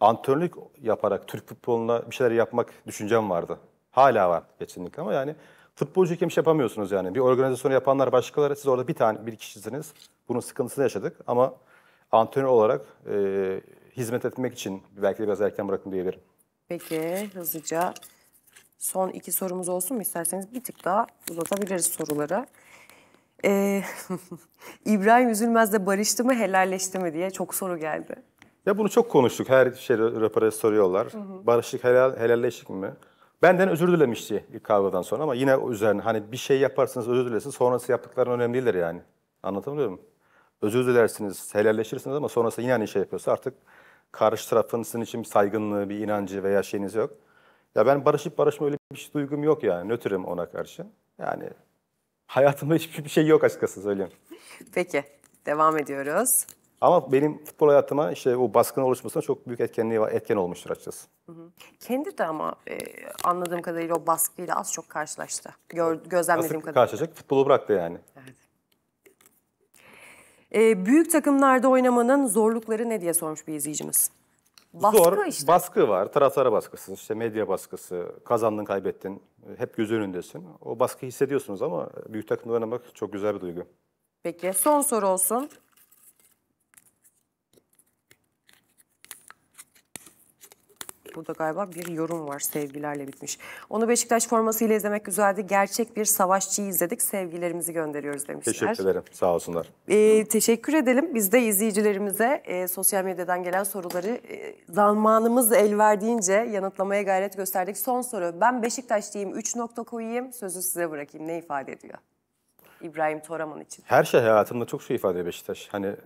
antrenörlük yaparak Türk futboluna bir şeyler yapmak düşüncem vardı. Hala var geçinlik ama yani futbolcuyken bir şey yapamıyorsunuz yani. Bir organizasyonu yapanlar başkaları. Siz orada bir tane bir kişisiniz. Bunun sıkıntısını yaşadık ama antrenör olarak e, hizmet etmek için belki de biraz erken bıraktım diyebilirim. Peki hızlıca son iki sorumuz olsun mu isterseniz bir tık daha uzatabiliriz soruları. Ee, [laughs] İbrahim Üzülmez de barıştı mı helalleşti mi diye çok soru geldi. Ya bunu çok konuştuk. Her şey rapora soruyorlar. Hı hı. Barıştık, helal, helalleştik mi? Benden özür dilemişti ilk kavgadan sonra ama yine üzerine hani bir şey yaparsınız özür dilesin sonrası yaptıkların önemli değildir yani. Anlatabiliyor muyum? Özür dilersiniz, helalleşirsiniz ama sonrasında yine aynı hani şey yapıyorsa artık karşı tarafın sizin için bir saygınlığı, bir inancı veya şeyiniz yok. Ya ben barışıp barışma öyle bir şey duygum yok yani. Nötrüm ona karşı. Yani hayatımda hiçbir şey yok açıkçası söyleyeyim. [laughs] Peki. Devam ediyoruz. Ama benim futbol hayatıma işte o baskının oluşmasına çok büyük etkenliği var, etken olmuştur açıkçası. Hı hı. Kendi de ama e, anladığım kadarıyla o baskıyla az çok karşılaştı. Gör, gözlemlediğim Nasıl kadarıyla. karşılaşacak? Futbolu bıraktı yani. Evet. E, büyük takımlarda oynamanın zorlukları ne diye sormuş bir izleyicimiz. Baskı Zor, işte. baskı var. Taraflara baskısı, işte medya baskısı, kazandın kaybettin, hep göz önündesin. O baskıyı hissediyorsunuz ama büyük takımda oynamak çok güzel bir duygu. Peki son soru olsun. Burada galiba bir yorum var sevgilerle bitmiş. Onu Beşiktaş formasıyla izlemek güzeldi. Gerçek bir savaşçıyı izledik. Sevgilerimizi gönderiyoruz demişler. Teşekkür ederim. Sağ olsunlar. Ee, teşekkür edelim. Biz de izleyicilerimize e, sosyal medyadan gelen soruları e, zamanımız el verdiğince yanıtlamaya gayret gösterdik. Son soru. Ben Beşiktaşlıyım. 3 nokta koyayım. Sözü size bırakayım. Ne ifade ediyor? İbrahim Toraman için. Her şey hayatımda çok şey ifade ediyor Beşiktaş. Hani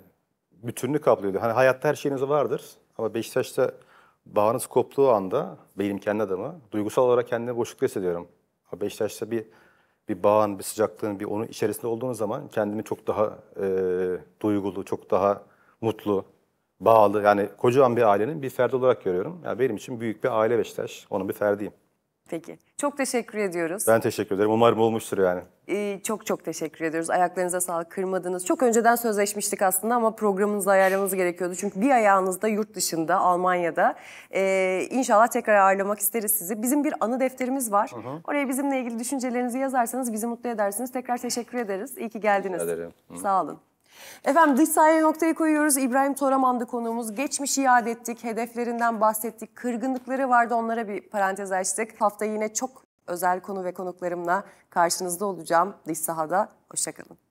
bütünlük kaplıyordu. Hani hayatta her şeyiniz vardır ama Beşiktaş'ta bağınız koptuğu anda benim kendi adamı duygusal olarak kendimi boşlukta hissediyorum. Beşiktaş'ta bir bir bağın, bir sıcaklığın, bir onun içerisinde olduğunuz zaman kendimi çok daha e, duygulu, çok daha mutlu, bağlı. Yani kocaman bir ailenin bir ferdi olarak görüyorum. Yani benim için büyük bir aile Beşiktaş. Onun bir ferdiyim. Peki. Çok teşekkür ediyoruz. Ben teşekkür ederim. Umarım olmuştur yani. Ee, çok çok teşekkür ediyoruz. Ayaklarınıza sağlık. Kırmadınız. Çok önceden sözleşmiştik aslında ama programınızı ayarlamanız gerekiyordu. Çünkü bir ayağınız da yurt dışında, Almanya'da. Ee, inşallah tekrar ağırlamak isteriz sizi. Bizim bir anı defterimiz var. Hı hı. Oraya bizimle ilgili düşüncelerinizi yazarsanız bizi mutlu edersiniz. Tekrar teşekkür ederiz. İyi ki geldiniz. Rica ederim. Hı. Sağ olun. Efendim dış sahaya noktayı koyuyoruz. İbrahim Toraman'dı konuğumuz. Geçmişi iade ettik, hedeflerinden bahsettik, kırgınlıkları vardı onlara bir parantez açtık. Hafta yine çok özel konu ve konuklarımla karşınızda olacağım dış sahada. Hoşçakalın.